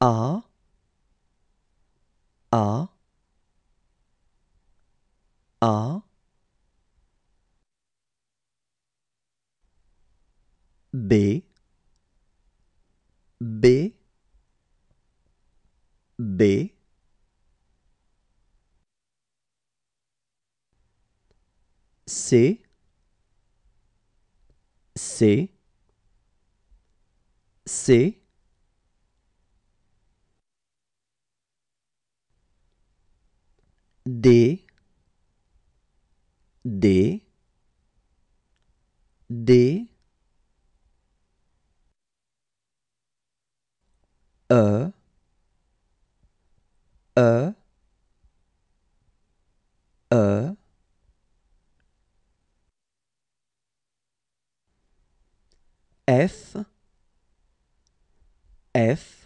A A A B B B C C C D D D E E E F F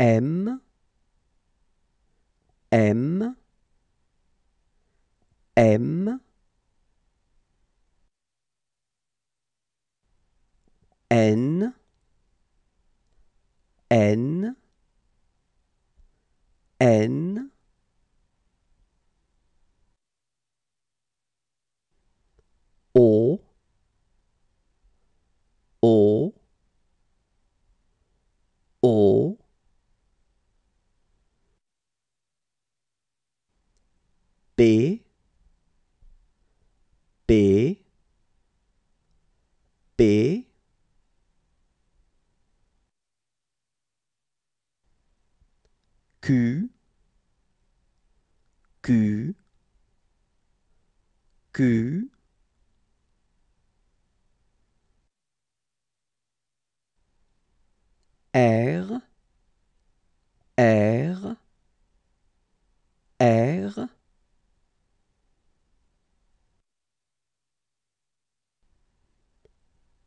M, M, M, N, N, N, B B B Q Q Q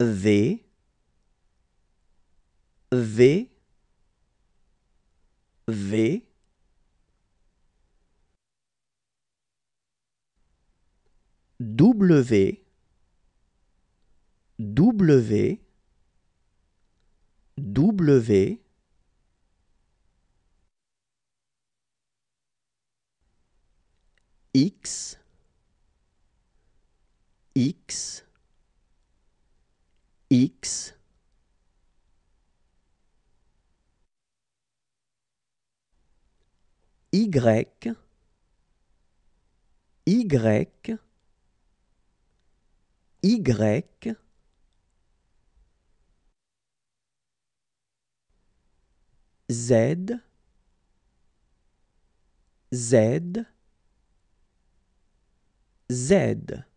V V V W W W X X x y y y Z Z Z